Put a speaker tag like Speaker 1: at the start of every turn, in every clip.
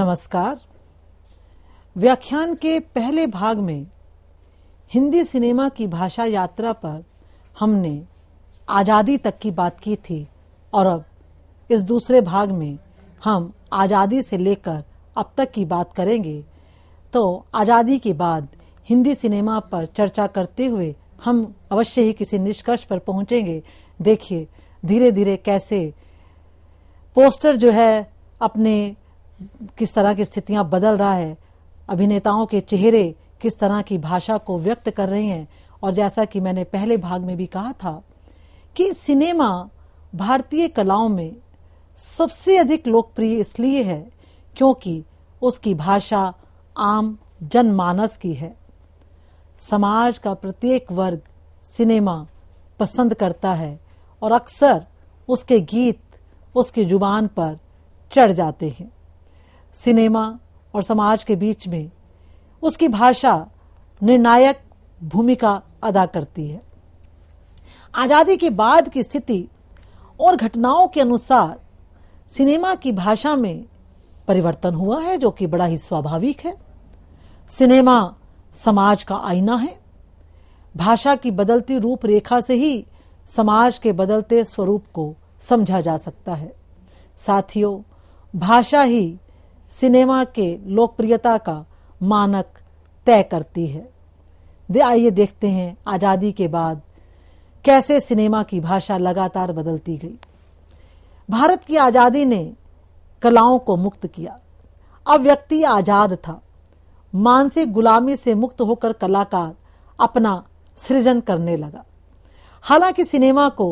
Speaker 1: नमस्कार व्याख्यान के पहले भाग में हिंदी सिनेमा की भाषा यात्रा पर हमने आज़ादी तक की बात की थी और अब इस दूसरे भाग में हम आज़ादी से लेकर अब तक की बात करेंगे तो आज़ादी के बाद हिंदी सिनेमा पर चर्चा करते हुए हम अवश्य ही किसी निष्कर्ष पर पहुंचेंगे देखिए धीरे धीरे कैसे पोस्टर जो है अपने किस तरह की स्थितियां बदल रहा है अभिनेताओं के चेहरे किस तरह की भाषा को व्यक्त कर रहे हैं और जैसा कि मैंने पहले भाग में भी कहा था कि सिनेमा भारतीय कलाओं में सबसे अधिक लोकप्रिय इसलिए है क्योंकि उसकी भाषा आम जनमानस की है समाज का प्रत्येक वर्ग सिनेमा पसंद करता है और अक्सर उसके गीत उसकी जुबान पर चढ़ जाते हैं सिनेमा और समाज के बीच में उसकी भाषा निर्णायक भूमिका अदा करती है आज़ादी के बाद की स्थिति और घटनाओं के अनुसार सिनेमा की भाषा में परिवर्तन हुआ है जो कि बड़ा ही स्वाभाविक है सिनेमा समाज का आईना है भाषा की बदलती रूपरेखा से ही समाज के बदलते स्वरूप को समझा जा सकता है साथियों भाषा ही सिनेमा के लोकप्रियता का मानक तय करती है दे आइए देखते हैं आज़ादी के बाद कैसे सिनेमा की भाषा लगातार बदलती गई भारत की आज़ादी ने कलाओं को मुक्त किया अब व्यक्ति आज़ाद था मानसिक गुलामी से मुक्त होकर कलाकार अपना सृजन करने लगा हालांकि सिनेमा को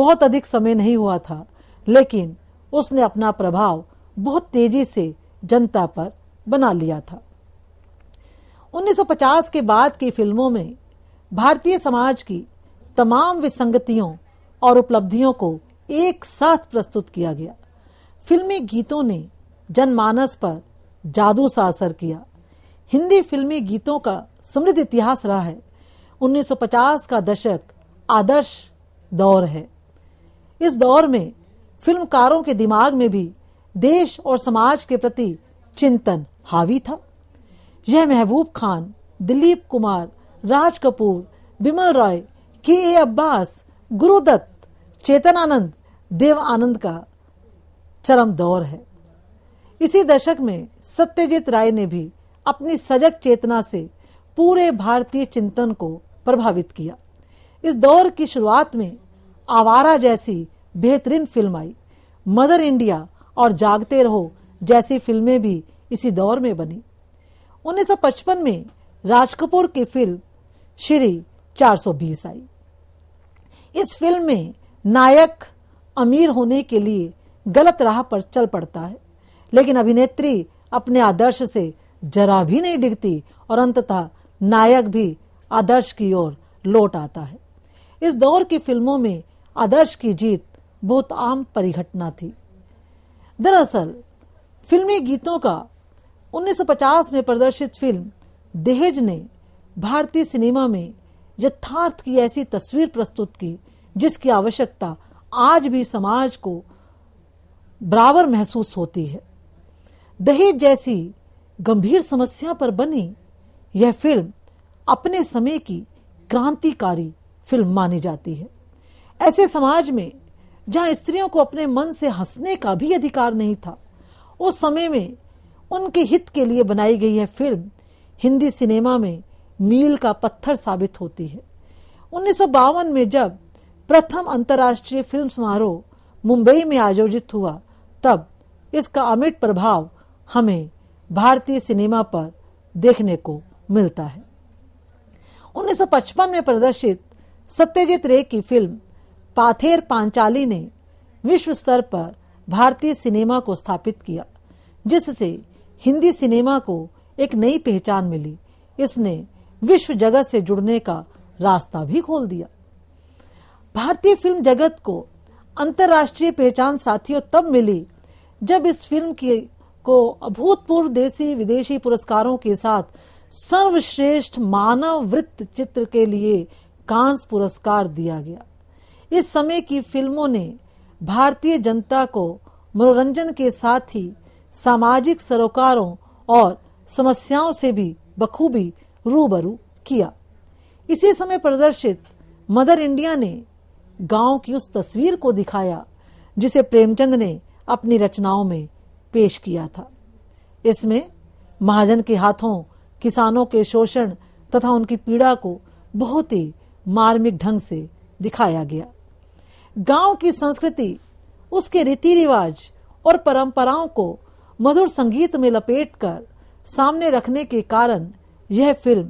Speaker 1: बहुत अधिक समय नहीं हुआ था लेकिन उसने अपना प्रभाव बहुत तेजी से जनता पर बना लिया था 1950 के बाद की फिल्मों में भारतीय समाज की तमाम विसंगतियों और उपलब्धियों को एक साथ प्रस्तुत किया गया फिल्मी गीतों ने जनमानस पर जादू सा असर किया हिंदी फिल्मी गीतों का समृद्ध इतिहास रहा है 1950 का दशक आदर्श दौर है इस दौर में फिल्मकारों के दिमाग में भी देश और समाज के प्रति चिंतन हावी था यह महबूब खान दिलीप कुमार राज कपूर बिमल रॉय के ए अब्बास गुरुदत्त चेतन आनंद देव आनंद का चरम दौर है इसी दशक में सत्यजीत राय ने भी अपनी सजग चेतना से पूरे भारतीय चिंतन को प्रभावित किया इस दौर की शुरुआत में आवारा जैसी बेहतरीन फिल्म आई मदर इंडिया और जागते रहो जैसी फिल्में भी इसी दौर में बनी 1955 में राज कपूर की फिल्म श्री 420 आई इस फिल्म में नायक अमीर होने के लिए गलत राह पर चल पड़ता है लेकिन अभिनेत्री अपने आदर्श से जरा भी नहीं डिगती और अंततः नायक भी आदर्श की ओर लौट आता है इस दौर की फिल्मों में आदर्श की जीत बहुत आम परिघटना थी दरअसल फिल्मी गीतों का 1950 में प्रदर्शित फिल्म दहेज ने भारतीय सिनेमा में यथार्थ की ऐसी तस्वीर प्रस्तुत की जिसकी आवश्यकता आज भी समाज को बराबर महसूस होती है दहेज जैसी गंभीर समस्या पर बनी यह फिल्म अपने समय की क्रांतिकारी फिल्म मानी जाती है ऐसे समाज में जहां स्त्रियों को अपने मन से हंसने का भी अधिकार नहीं था उस समय में उनके हित के लिए बनाई गई यह फिल्म हिंदी सिनेमा में मील का पत्थर साबित होती है उन्नीस में जब प्रथम अंतर्राष्ट्रीय फिल्म समारोह मुंबई में आयोजित हुआ तब इसका अमिट प्रभाव हमें भारतीय सिनेमा पर देखने को मिलता है 1955 में प्रदर्शित सत्यजीत रे की फिल्म पाथेर पांचाली ने विश्व स्तर पर भारतीय सिनेमा को स्थापित किया जिससे हिंदी सिनेमा को एक नई पहचान मिली इसने विश्व जगत से जुड़ने का रास्ता भी खोल दिया भारतीय फिल्म जगत को अंतर्राष्ट्रीय पहचान साथियों तब मिली जब इस फिल्म की को अभूतपूर्व देसी विदेशी पुरस्कारों के साथ सर्वश्रेष्ठ मानव वृत्त चित्र के लिए कांस पुरस्कार दिया गया इस समय की फिल्मों ने भारतीय जनता को मनोरंजन के साथ ही सामाजिक सरोकारों और समस्याओं से भी बखूबी रूबरू किया इसी समय प्रदर्शित मदर इंडिया ने गांव की उस तस्वीर को दिखाया जिसे प्रेमचंद ने अपनी रचनाओं में पेश किया था इसमें महाजन के हाथों किसानों के शोषण तथा उनकी पीड़ा को बहुत ही मार्मिक ढंग से दिखाया गया गांव की संस्कृति उसके रीति रिवाज और परंपराओं को मधुर संगीत में लपेटकर सामने रखने के कारण यह फिल्म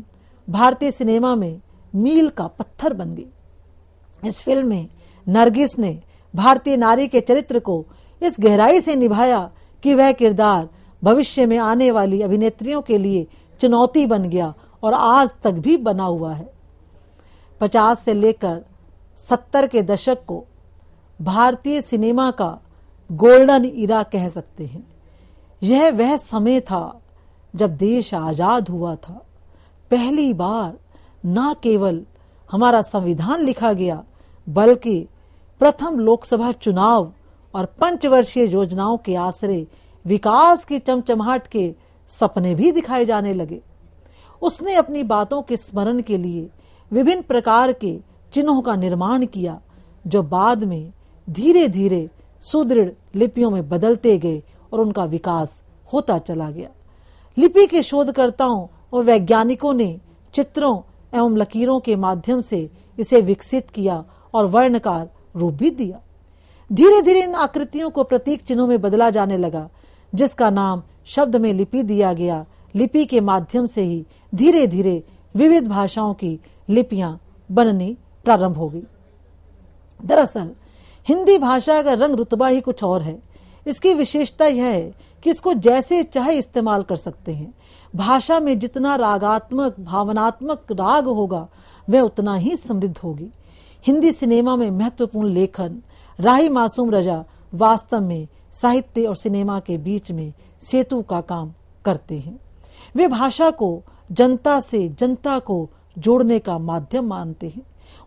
Speaker 1: भारतीय सिनेमा में मील का पत्थर बन गई इस फिल्म में नरगिस ने भारतीय नारी के चरित्र को इस गहराई से निभाया कि वह किरदार भविष्य में आने वाली अभिनेत्रियों के लिए चुनौती बन गया और आज तक भी बना हुआ है पचास से लेकर सत्तर के दशक को भारतीय सिनेमा का गोल्डन इरा कह सकते हैं यह वह समय था जब देश आज़ाद हुआ था पहली बार न केवल हमारा संविधान लिखा गया बल्कि प्रथम लोकसभा चुनाव और पंचवर्षीय योजनाओं के आश्रय विकास की चमचमाहट के सपने भी दिखाए जाने लगे उसने अपनी बातों के स्मरण के लिए विभिन्न प्रकार के चिन्हों का निर्माण किया जो बाद में धीरे धीरे सुदृढ़ लिपियों में बदलते गए और उनका विकास होता चला गया लिपि के शोधकर्ताओं और वैज्ञानिकों ने चित्रों एवं लकीरों के माध्यम से इसे विकसित किया और वर्णकार रूप भी दिया धीरे धीरे इन आकृतियों को प्रतीक चिन्हों में बदला जाने लगा जिसका नाम शब्द में लिपि दिया गया लिपि के माध्यम से ही धीरे धीरे विविध भाषाओं की लिपियां बननी प्रारंभ हो गई दरअसल हिंदी भाषा का रंग रुतबा ही कुछ और है इसकी विशेषता यह है कि इसको जैसे चाहे इस्तेमाल कर सकते हैं भाषा में जितना रागात्मक भावनात्मक राग होगा वह उतना ही समृद्ध होगी हिंदी सिनेमा में महत्वपूर्ण लेखन राही मासूम रजा वास्तव में साहित्य और सिनेमा के बीच में सेतु का काम करते हैं वे भाषा को जनता से जनता को जोड़ने का माध्यम मानते हैं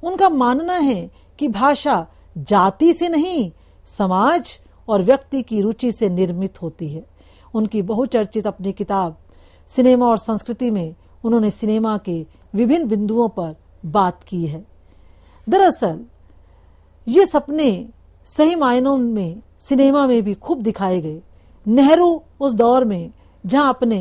Speaker 1: उनका मानना है कि भाषा जाति से नहीं समाज और व्यक्ति की रुचि से निर्मित होती है उनकी बहुचर्चित अपनी किताब सिनेमा और संस्कृति में उन्होंने सिनेमा के विभिन्न बिंदुओं पर बात की है दरअसल ये सपने सही मायनों में सिनेमा में भी खूब दिखाए गए नेहरू उस दौर में जहां अपने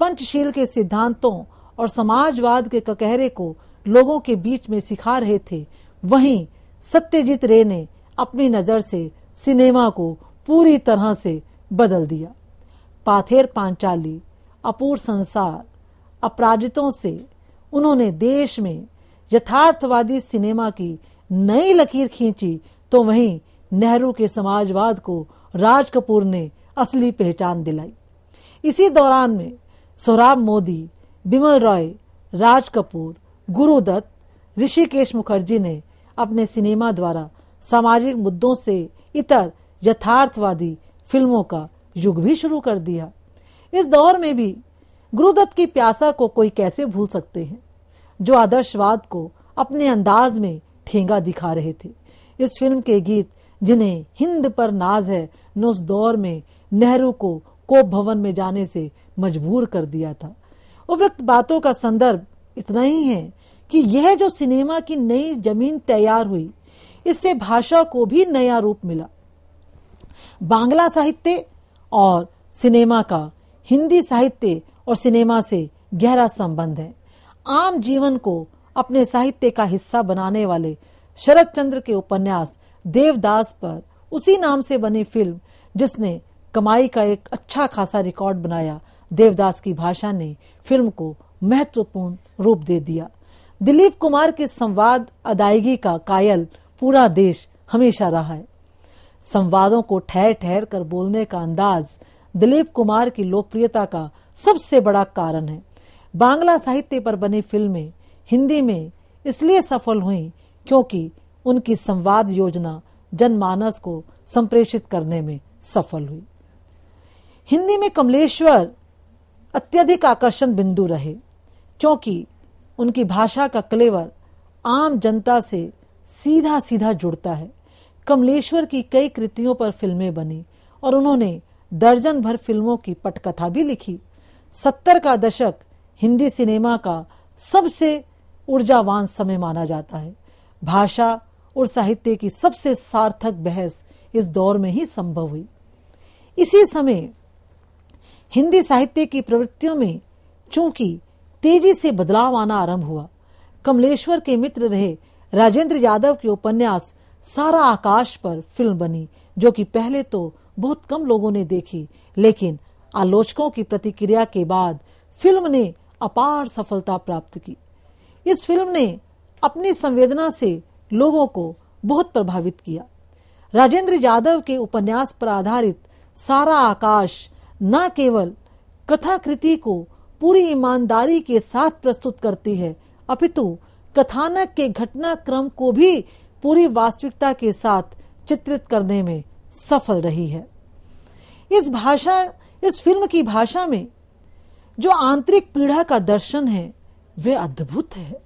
Speaker 1: पंचशील के सिद्धांतों और समाजवाद के ककहरे को लोगों के बीच में सिखा रहे थे वहीं सत्यजीत रे ने अपनी नज़र से सिनेमा को पूरी तरह से बदल दिया पाथेर पांचाली अपूर संसार अपराजितों से उन्होंने देश में यथार्थवादी सिनेमा की नई लकीर खींची तो वहीं नेहरू के समाजवाद को राज कपूर ने असली पहचान दिलाई इसी दौरान में सोराब मोदी बिमल रॉय राज कपूर गुरुदत्त ऋषिकेश मुखर्जी ने अपने सिनेमा द्वारा सामाजिक मुद्दों से इतर यथार्थवादी फिल्मों का युग भी शुरू कर दिया इस दौर में भी गुरुदत्त की प्यासा को कोई कैसे भूल सकते हैं जो आदर्शवाद को अपने अंदाज में ठेंगा दिखा रहे थे इस फिल्म के गीत जिन्हें हिंद पर नाज है उस दौर में नेहरू को कोप भवन में जाने से मजबूर कर दिया था उपरोक्त बातों का संदर्भ इतना ही है कि यह जो सिनेमा की नई जमीन तैयार हुई इससे भाषा को भी नया रूप मिला बांग्ला साहित्य और सिनेमा का हिंदी साहित्य और सिनेमा से गहरा संबंध है आम जीवन को अपने साहित्य का हिस्सा बनाने वाले शरद चंद्र के उपन्यास देवदास पर उसी नाम से बनी फिल्म जिसने कमाई का एक अच्छा खासा रिकॉर्ड बनाया देवदास की भाषा ने फिल्म को महत्वपूर्ण रूप दे दिया दिलीप कुमार के संवाद अदायगी का कायल पूरा देश हमेशा रहा है संवादों को ठहर ठहर कर बोलने का अंदाज दिलीप कुमार की लोकप्रियता का सबसे बड़ा कारण है बांग्ला साहित्य पर बनी फिल्में हिंदी में इसलिए सफल हुई क्योंकि उनकी संवाद योजना जनमानस को संप्रेषित करने में सफल हुई हिंदी में कमलेश्वर अत्यधिक आकर्षण बिंदु रहे क्योंकि उनकी भाषा का कलेवर आम जनता से सीधा सीधा जुड़ता है कमलेश्वर की कई कृतियों पर फिल्में बनी और उन्होंने दर्जन भर फिल्मों की पटकथा भी लिखी सत्तर का दशक हिंदी सिनेमा का सबसे ऊर्जावान समय माना जाता है भाषा और साहित्य की सबसे सार्थक बहस इस दौर में ही संभव हुई इसी समय हिंदी साहित्य की प्रवृत्तियों में चूंकि तेजी से बदलाव आना आरंभ हुआ कमलेश्वर के मित्र रहे राजेंद्र यादव के उपन्यास सारा आकाश पर फिल्म बनी जो कि पहले तो बहुत कम लोगों ने देखी लेकिन आलोचकों की प्रतिक्रिया के बाद फिल्म ने अपार सफलता प्राप्त की इस फिल्म ने अपनी संवेदना से लोगों को बहुत प्रभावित किया राजेंद्र यादव के उपन्यास पर आधारित सारा आकाश न केवल कथा कृति को पूरी ईमानदारी के साथ प्रस्तुत करती है अपितु कथानक के घटनाक्रम को भी पूरी वास्तविकता के साथ चित्रित करने में सफल रही है इस भाषा इस फिल्म की भाषा में जो आंतरिक पीड़ा का दर्शन है वे अद्भुत है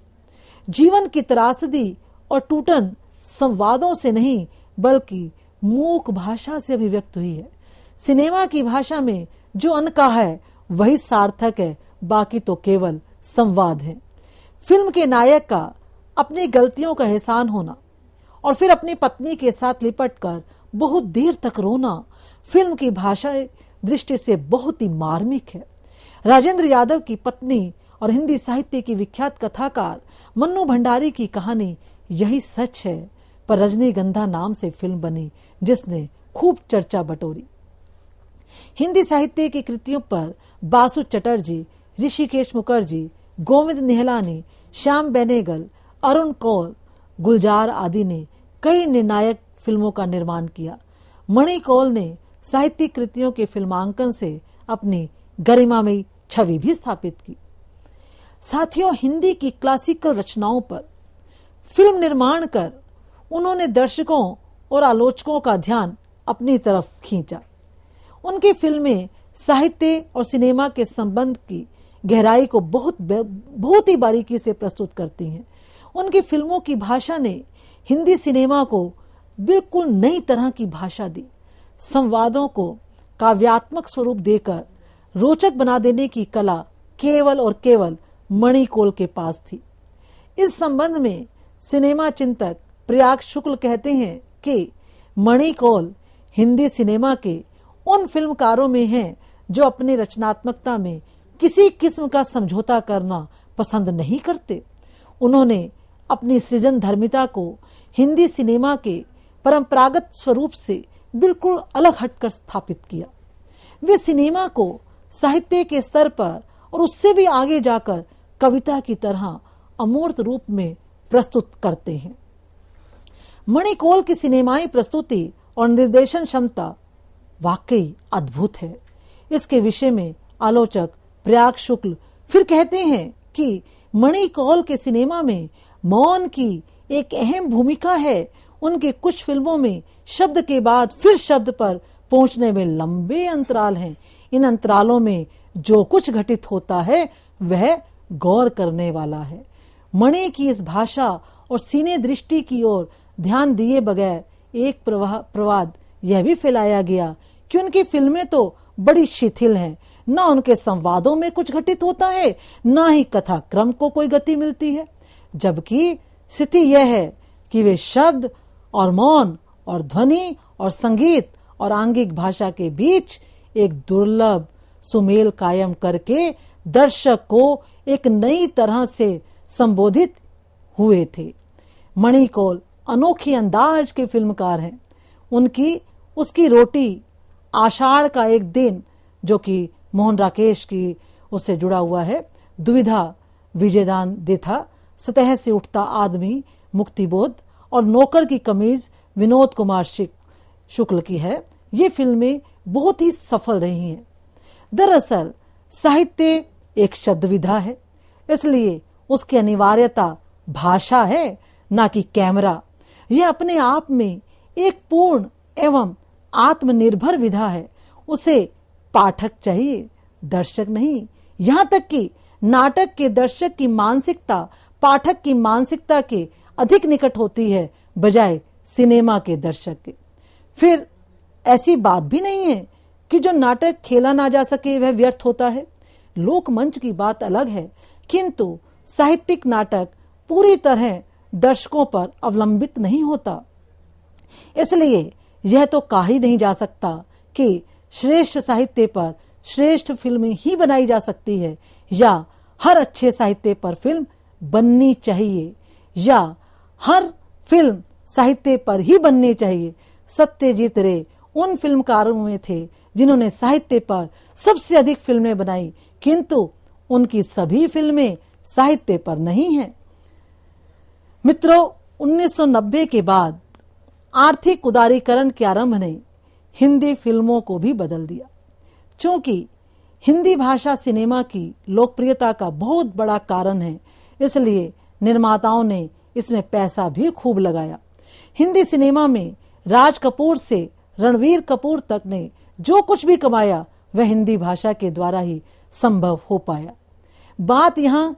Speaker 1: जीवन की त्रासदी और टूटन संवादों से नहीं बल्कि मूक भाषा से अभिव्यक्त हुई है सिनेमा की भाषा में जो अनका है वही सार्थक है बाकी तो केवल संवाद है फिल्म के नायक का अपनी गलतियों का एहसान होना और फिर अपनी पत्नी के साथ लिपट कर बहुत देर तक रोना फिल्म की भाषा दृष्टि से बहुत ही मार्मिक है राजेंद्र यादव की पत्नी और हिंदी साहित्य की विख्यात कथाकार मन्नू भंडारी की कहानी यही सच है पर रजनीगंधा नाम से फिल्म बनी जिसने खूब चर्चा बटोरी हिंदी साहित्य की कृतियों पर बासु चटर्जी ऋषिकेश मुखर्जी गोविंद निहलानी श्याम बेनेगल अरुण कौर गुलजार आदि ने कई निर्णायक फिल्मों का निर्माण किया मणि कौल ने साहित्य कृतियों के फिल्मांकन से अपनी गरिमामयी छवि भी स्थापित की साथियों हिंदी की क्लासिकल रचनाओं पर फिल्म निर्माण कर उन्होंने दर्शकों और आलोचकों का ध्यान अपनी तरफ खींचा उनकी फिल्में साहित्य और सिनेमा के संबंध की गहराई को बहुत बहुत ही बारीकी से प्रस्तुत करती हैं उनकी फिल्मों की भाषा ने हिंदी सिनेमा को बिल्कुल नई तरह की भाषा दी संवादों को काव्यात्मक स्वरूप देकर रोचक बना देने की कला केवल और केवल मणिकोल के पास थी इस संबंध में सिनेमा चिंतक प्रयाग शुक्ल कहते हैं कि मणिकोल हिंदी सिनेमा के उन फिल्मकारों में हैं जो अपनी रचनात्मकता में किसी किस्म का समझौता करना पसंद नहीं करते उन्होंने अपनी सृजन धर्मिता को हिंदी सिनेमा के परंपरागत स्वरूप से बिल्कुल अलग हटकर स्थापित किया वे सिनेमा को साहित्य के स्तर पर और उससे भी आगे जाकर कविता की तरह अमूर्त रूप में प्रस्तुत करते हैं मणिकोल की सिनेमाई प्रस्तुति और निर्देशन क्षमता वाकई अद्भुत है इसके विषय में आलोचक प्रयाग शुक्ल फिर कहते हैं कि मणिकौल के सिनेमा में मौन की एक अहम भूमिका है उनके कुछ फिल्मों में शब्द के बाद फिर शब्द पर पहुंचने में लंबे अंतराल हैं इन अंतरालों में जो कुछ घटित होता है वह गौर करने वाला है मणि की इस भाषा और सीने दृष्टि की ओर ध्यान दिए बगैर एक प्रवाद यह भी फैलाया गया कि उनकी फिल्में तो बड़ी शिथिल हैं ना उनके संवादों में कुछ घटित होता है ना ही कथा क्रम को कोई गति मिलती है जबकि स्थिति यह है कि वे शब्द और मौन और ध्वनि और संगीत और आंगिक भाषा के बीच एक दुर्लभ सुमेल कायम करके दर्शक को एक नई तरह से संबोधित हुए थे मणिकोल अनोखी अंदाज के फिल्मकार हैं उनकी उसकी रोटी आषाढ़ का एक दिन जो कि मोहन राकेश की उससे जुड़ा हुआ है दुविधा विजयदान देथा सतह से उठता आदमी मुक्तिबोध और नौकर की कमीज विनोद कुमार शुक्ल की है ये फिल्में बहुत ही सफल रही हैं दरअसल साहित्य एक शब्द विधा है इसलिए उसकी अनिवार्यता भाषा है ना कि कैमरा यह अपने आप में एक पूर्ण एवं आत्मनिर्भर विधा है उसे पाठक चाहिए दर्शक नहीं यहाँ तक कि नाटक के दर्शक की मानसिकता पाठक की मानसिकता के अधिक निकट होती है बजाय सिनेमा के दर्शक के फिर ऐसी बात भी नहीं है कि जो नाटक खेला ना जा सके वह व्यर्थ होता है लोकमंच की बात अलग है किंतु साहित्यिक नाटक पूरी तरह दर्शकों पर अवलंबित नहीं होता इसलिए यह तो कहा ही नहीं जा सकता कि श्रेष्ठ साहित्य पर श्रेष्ठ फिल्में ही बनाई जा सकती है या हर अच्छे साहित्य पर फिल्म बननी चाहिए या हर फिल्म साहित्य पर ही बननी चाहिए सत्यजीत रे उन फिल्मकारों में थे जिन्होंने साहित्य पर सबसे अधिक फिल्में बनाई किंतु उनकी सभी फिल्में साहित्य पर नहीं है मित्रों 1990 के बाद आर्थिक उदारीकरण के आरंभ ने हिंदी फिल्मों को भी बदल दिया क्योंकि हिंदी भाषा सिनेमा की लोकप्रियता का बहुत बड़ा कारण है इसलिए निर्माताओं ने इसमें पैसा भी खूब लगाया हिंदी सिनेमा में राज कपूर से रणवीर कपूर तक ने जो कुछ भी कमाया वह हिंदी भाषा के द्वारा ही संभव हो पाया बात यहाँ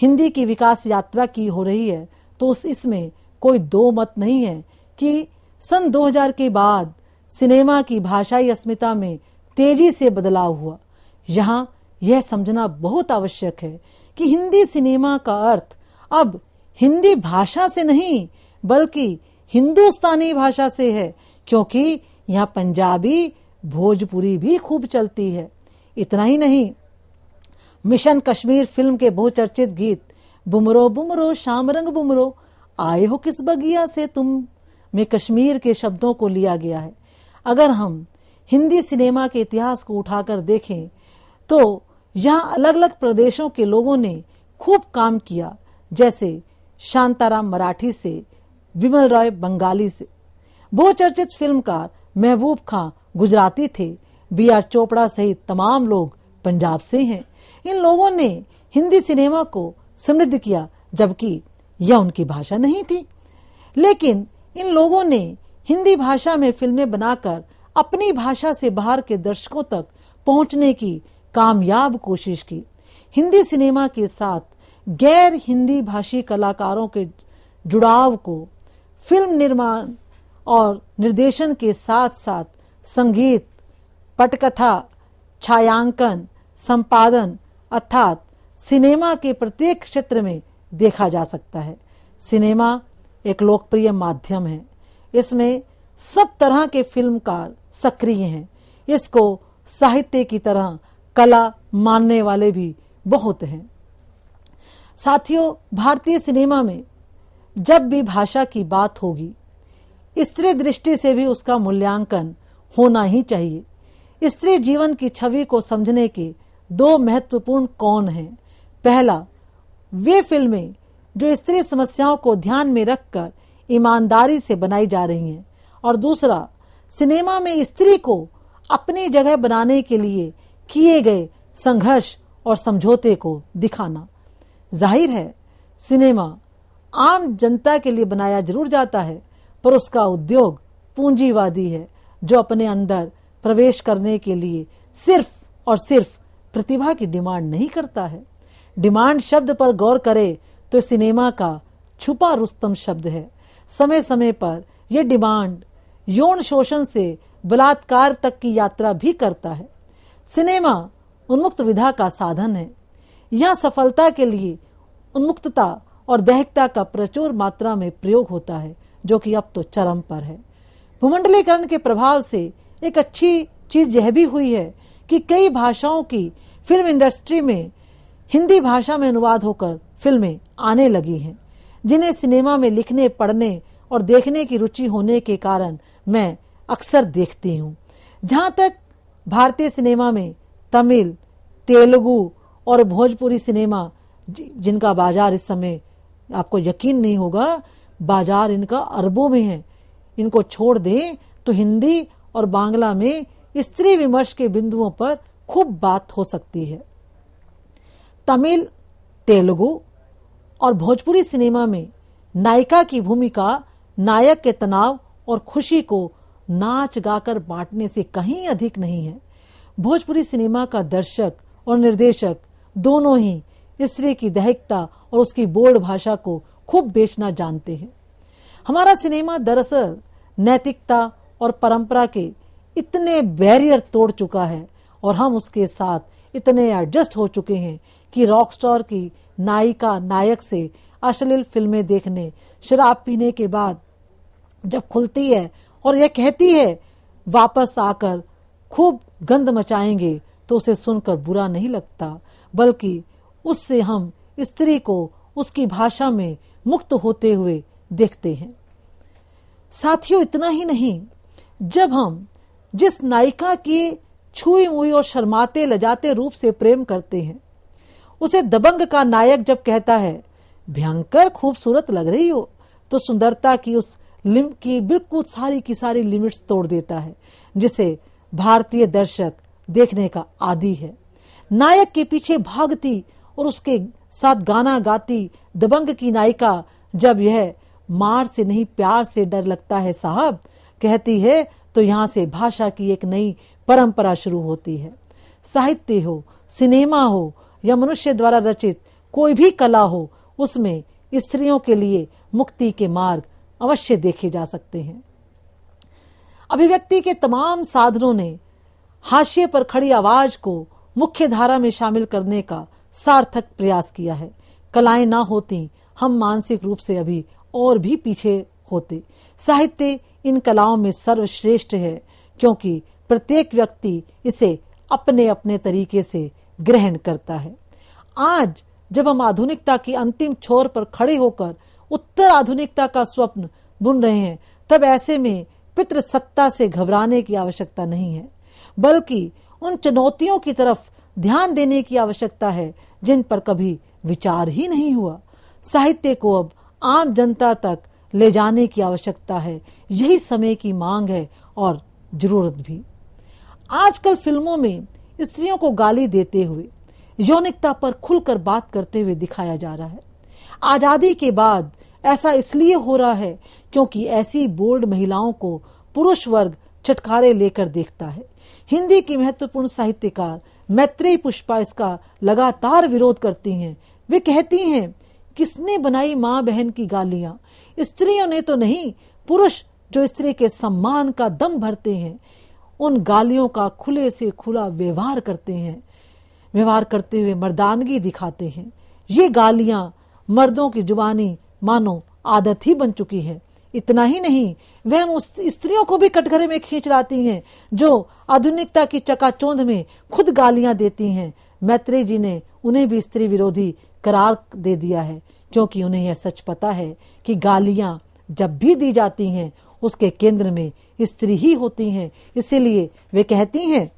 Speaker 1: हिंदी की विकास यात्रा की हो रही है तो इसमें कोई दो मत नहीं है कि सन 2000 के बाद सिनेमा की भाषाई अस्मिता में तेजी से बदलाव हुआ यहाँ यह समझना बहुत आवश्यक है कि हिंदी सिनेमा का अर्थ अब हिंदी भाषा से नहीं बल्कि हिंदुस्तानी भाषा से है क्योंकि यहाँ पंजाबी भोजपुरी भी खूब चलती है इतना ही नहीं मिशन कश्मीर फिल्म के बहुचर्चित गीत बुमरो बुमरो शाम रंग बुमरो आए हो किस बगिया से तुम में कश्मीर के शब्दों को लिया गया है अगर हम हिंदी सिनेमा के इतिहास को उठाकर देखें तो यहाँ अलग अलग प्रदेशों के लोगों ने खूब काम किया जैसे शांताराम मराठी से विमल रॉय बंगाली से बहुचर्चित फिल्मकार महबूब खां गुजराती थे बी आर चोपड़ा सहित तमाम लोग पंजाब से हैं इन लोगों ने हिंदी सिनेमा को समृद्ध किया जबकि यह उनकी भाषा नहीं थी लेकिन इन लोगों ने हिंदी भाषा में फिल्में बनाकर अपनी भाषा से बाहर के दर्शकों तक पहुंचने की कामयाब कोशिश की हिंदी सिनेमा के साथ गैर हिंदी भाषी कलाकारों के जुड़ाव को फिल्म निर्माण और निर्देशन के साथ साथ संगीत पटकथा छायांकन संपादन अर्थात सिनेमा के प्रत्येक क्षेत्र में देखा जा सकता है सिनेमा एक लोकप्रिय माध्यम है इसमें सब तरह के फिल्मकार सक्रिय हैं इसको साहित्य की तरह कला मानने वाले भी बहुत हैं साथियों भारतीय सिनेमा में जब भी भाषा की बात होगी स्त्री दृष्टि से भी उसका मूल्यांकन होना ही चाहिए स्त्री जीवन की छवि को समझने के दो महत्वपूर्ण कौन हैं पहला वे फिल्में जो स्त्री समस्याओं को ध्यान में रखकर ईमानदारी से बनाई जा रही हैं और दूसरा सिनेमा में स्त्री को अपनी जगह बनाने के लिए किए गए संघर्ष और समझौते को दिखाना जाहिर है सिनेमा आम जनता के लिए बनाया जरूर जाता है पर उसका उद्योग पूंजीवादी है जो अपने अंदर प्रवेश करने के लिए सिर्फ और सिर्फ प्रतिभा की डिमांड नहीं करता है डिमांड शब्द पर गौर करें तो सिनेमा का छुपा रुस्तम शब्द है समय समय पर यह डिमांड यौन शोषण से बलात्कार तक की यात्रा भी करता है सिनेमा उन्मुक्त विधा का साधन है यह सफलता के लिए उन्मुक्तता और दहकता का प्रचुर मात्रा में प्रयोग होता है जो कि अब तो चरम पर है भूमंडलीकरण के प्रभाव से एक अच्छी चीज यह भी हुई है कि कई भाषाओं की फिल्म इंडस्ट्री में हिंदी भाषा में अनुवाद होकर फिल्में आने लगी हैं जिन्हें सिनेमा में लिखने पढ़ने और देखने की रुचि होने के कारण मैं अक्सर देखती हूँ जहाँ तक भारतीय सिनेमा में तमिल तेलुगु और भोजपुरी सिनेमा जिनका बाजार इस समय आपको यकीन नहीं होगा बाजार इनका अरबों में है इनको छोड़ दें तो हिंदी और बांग्ला में स्त्री विमर्श के बिंदुओं पर खूब बात हो सकती है तमिल तेलुगु और भोजपुरी सिनेमा में नायिका की भूमिका नायक के तनाव और खुशी को नाच गाकर बांटने से कहीं अधिक नहीं है भोजपुरी सिनेमा का दर्शक और निर्देशक दोनों ही स्त्री की दैहिकता और उसकी बोल्ड भाषा को खूब बेचना जानते हैं हमारा सिनेमा दरअसल नैतिकता और परंपरा के इतने बैरियर तोड़ चुका है और हम उसके साथ इतने एडजस्ट हो चुके हैं कि रॉकस्टार की नायिका नायक से अश्लील फिल्में देखने शराब पीने के बाद जब खुलती है और यह कहती है वापस आकर खूब गंद मचाएंगे तो उसे सुनकर बुरा नहीं लगता बल्कि उससे हम स्त्री को उसकी भाषा में मुक्त होते हुए देखते हैं साथियों इतना ही नहीं जब हम जिस नायिका के छुई मुई और शर्माते लजाते रूप से प्रेम करते हैं उसे दबंग का नायक जब कहता है भयंकर खूबसूरत लग रही हो तो सुंदरता की उस लिम की बिल्कुल सारी की सारी लिमिट्स तोड़ देता है जिसे भारतीय दर्शक देखने का आदि है नायक के पीछे भागती और उसके साथ गाना गाती दबंग की नायिका जब यह मार से नहीं प्यार से डर लगता है साहब कहती है तो यहाँ से भाषा की एक नई परंपरा शुरू होती है साहित्य हो सिनेमा हो या मनुष्य द्वारा रचित कोई भी कला हो उसमें स्त्रियों के लिए मुक्ति के मार्ग अवश्य देखे जा सकते हैं अभिव्यक्ति के तमाम साधनों ने हाशिए पर खड़ी आवाज को मुख्य धारा में शामिल करने का सार्थक प्रयास किया है कलाएं ना होती हम मानसिक रूप से अभी और भी पीछे होते साहित्य इन कलाओं में सर्वश्रेष्ठ है क्योंकि प्रत्येक व्यक्ति इसे अपने अपने तरीके से ग्रहण करता है आज जब हम आधुनिकता की अंतिम छोर पर खड़े होकर उत्तर आधुनिकता का स्वप्न बुन रहे हैं तब ऐसे में पितृ सत्ता से घबराने की आवश्यकता नहीं है बल्कि उन चुनौतियों की तरफ ध्यान देने की आवश्यकता है जिन पर कभी विचार ही नहीं हुआ साहित्य को अब आम जनता तक ले जाने की आवश्यकता है यही समय की मांग है और जरूरत भी आजकल फिल्मों में स्त्रियों को गाली देते हुए यौनिकता पर खुलकर बात करते हुए दिखाया जा रहा है आज़ादी के बाद ऐसा इसलिए हो रहा है क्योंकि ऐसी बोल्ड महिलाओं को पुरुष वर्ग चटकारे लेकर देखता है हिंदी की महत्वपूर्ण साहित्यकार मैत्रेय पुष्पा इसका लगातार विरोध करती हैं वे कहती हैं किसने बनाई माँ बहन की गालियाँ स्त्रियों ने तो नहीं पुरुष जो स्त्री के सम्मान का दम भरते हैं उन गालियों का खुले से खुला व्यवहार करते हैं व्यवहार करते हुए मर्दानगी दिखाते हैं ये गालियां मर्दों की जुबानी मानो आदत ही बन चुकी है इतना ही नहीं वह उस स्त्रियों को भी कटघरे में खींच लाती हैं जो आधुनिकता की चकाचौंध में खुद गालियां देती हैं मैत्री जी ने उन्हें भी स्त्री विरोधी करार दे दिया है क्योंकि उन्हें यह सच पता है कि गालियां जब भी दी जाती हैं उसके केंद्र में स्त्री ही होती हैं इसीलिए वे कहती हैं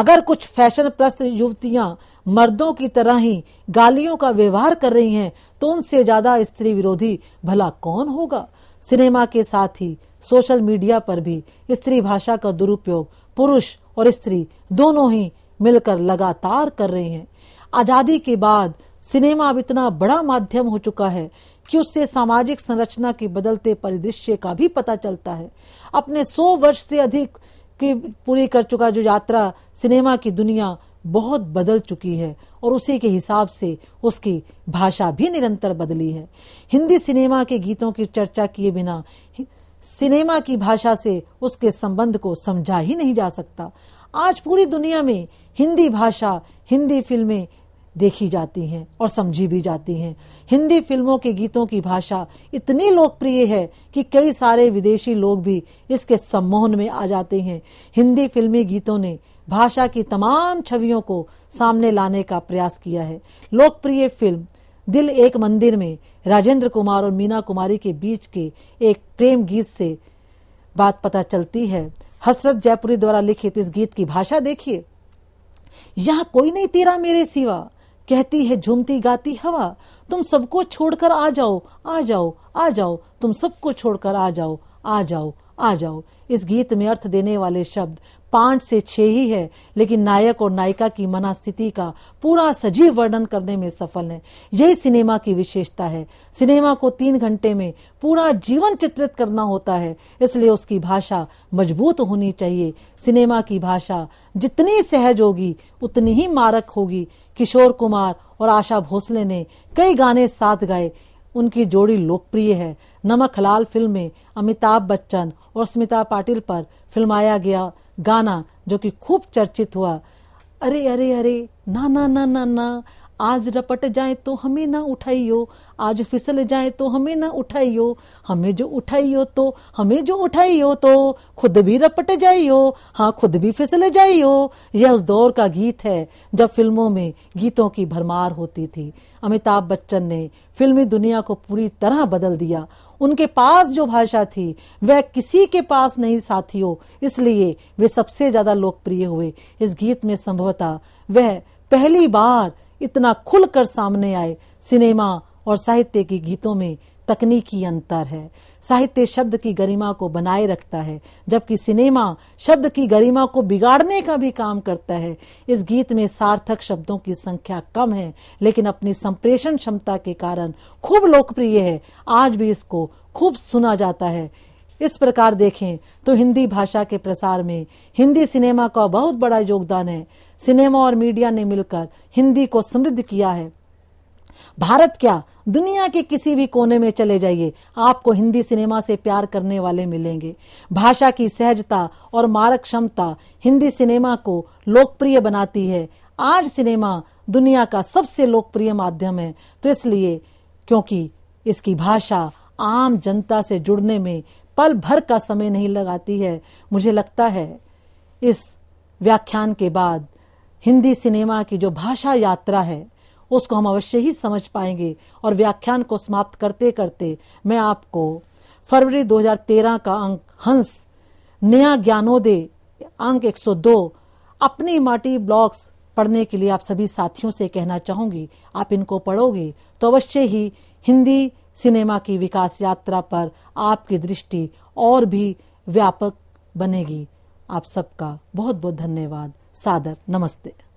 Speaker 1: अगर कुछ फैशन प्रस्त युवतियां मर्दों की तरह ही गालियों का व्यवहार कर रही हैं तो उनसे ज्यादा स्त्री विरोधी भला कौन होगा सिनेमा के साथ ही सोशल मीडिया पर भी स्त्री भाषा का दुरुपयोग पुरुष और स्त्री दोनों ही मिलकर लगातार कर रहे हैं आजादी के बाद सिनेमा अब इतना बड़ा माध्यम हो चुका है कि उससे सामाजिक संरचना के बदलते परिदृश्य का भी पता चलता है अपने सौ वर्ष से अधिक की पूरी कर चुका जो यात्रा सिनेमा की दुनिया बहुत बदल चुकी है और उसी के हिसाब से उसकी भाषा भी निरंतर बदली है हिंदी सिनेमा के गीतों की चर्चा किए बिना सिनेमा की भाषा से उसके संबंध को समझा ही नहीं जा सकता आज पूरी दुनिया में हिंदी भाषा हिंदी फिल्में देखी जाती हैं और समझी भी जाती हैं हिंदी फिल्मों के गीतों की भाषा इतनी लोकप्रिय है कि कई सारे विदेशी लोग भी इसके सम्मोहन में आ जाते हैं हिंदी फिल्मी गीतों ने भाषा की तमाम छवियों को सामने लाने का प्रयास किया है लोकप्रिय फिल्म दिल एक मंदिर में राजेंद्र कुमार और मीना कुमारी के बीच के एक प्रेम गीत से बात पता चलती है हसरत जयपुरी द्वारा लिखित इस गीत की भाषा देखिए यहाँ कोई नहीं तेरा मेरे सिवा कहती है झूमती गाती हवा तुम सबको छोड़कर आ जाओ आ जाओ आ जाओ तुम सबको छोड़कर आ जाओ आ जाओ आ जाओ इस गीत में अर्थ देने वाले शब्द पांच से छह ही है लेकिन नायक और नायिका की मनास्थिति का पूरा सजीव वर्णन करने में सफल है यही सिनेमा की विशेषता है सिनेमा को तीन घंटे में पूरा जीवन चित्रित करना होता है इसलिए उसकी भाषा मजबूत होनी चाहिए सिनेमा की भाषा जितनी सहज होगी उतनी ही मारक होगी किशोर कुमार और आशा भोसले ने कई गाने साथ गाए उनकी जोड़ी लोकप्रिय है नमक हलाल फिल्म में अमिताभ बच्चन और स्मिता पाटिल पर फिल्माया गया गाना जो कि खूब चर्चित हुआ अरे अरे अरे ना ना ना ना ना आज रपट जाए तो हमें ना उठाइयो आज फिसल जाए तो हमें ना उठाइयो हमें जो उठाइयो तो हमें जो उठाइयो तो खुद भी रपट जाइयो हाँ खुद भी फिसल जाइयो यह उस दौर का गीत है जब फिल्मों में गीतों की भरमार होती थी अमिताभ बच्चन ने फिल्मी दुनिया को पूरी तरह बदल दिया उनके पास जो भाषा थी वह किसी के पास नहीं साथियों इसलिए वे सबसे ज्यादा लोकप्रिय हुए इस गीत में संभवतः वह पहली बार इतना खुलकर सामने आए सिनेमा और साहित्य के गीतों में तकनीकी अंतर है साहित्य शब्द की गरिमा को बनाए रखता है जबकि सिनेमा शब्द की गरिमा को बिगाड़ने का भी काम करता है इस गीत में सार्थक शब्दों की संख्या कम है लेकिन अपनी संप्रेषण क्षमता के कारण खूब लोकप्रिय है आज भी इसको खूब सुना जाता है इस प्रकार देखें तो हिंदी भाषा के प्रसार में हिंदी सिनेमा का बहुत बड़ा योगदान है सिनेमा और मीडिया ने मिलकर हिंदी को समृद्ध किया है भारत क्या दुनिया के किसी भी कोने में चले जाइए आपको हिंदी सिनेमा से प्यार करने वाले मिलेंगे भाषा की सहजता और मारक क्षमता हिंदी सिनेमा को लोकप्रिय बनाती है आज सिनेमा दुनिया का सबसे लोकप्रिय माध्यम है तो इसलिए क्योंकि इसकी भाषा आम जनता से जुड़ने में पल भर का समय नहीं लगाती है मुझे लगता है इस व्याख्यान के बाद हिंदी सिनेमा की जो भाषा यात्रा है उसको हम अवश्य ही समझ पाएंगे और व्याख्यान को समाप्त करते करते मैं आपको फरवरी 2013 का अंक हंस नया ज्ञानोदय अंक 102 अपनी माटी ब्लॉग्स पढ़ने के लिए आप सभी साथियों से कहना चाहूंगी आप इनको पढ़ोगे तो अवश्य ही हिंदी सिनेमा की विकास यात्रा पर आपकी दृष्टि और भी व्यापक बनेगी आप सबका बहुत बहुत धन्यवाद सादर नमस्ते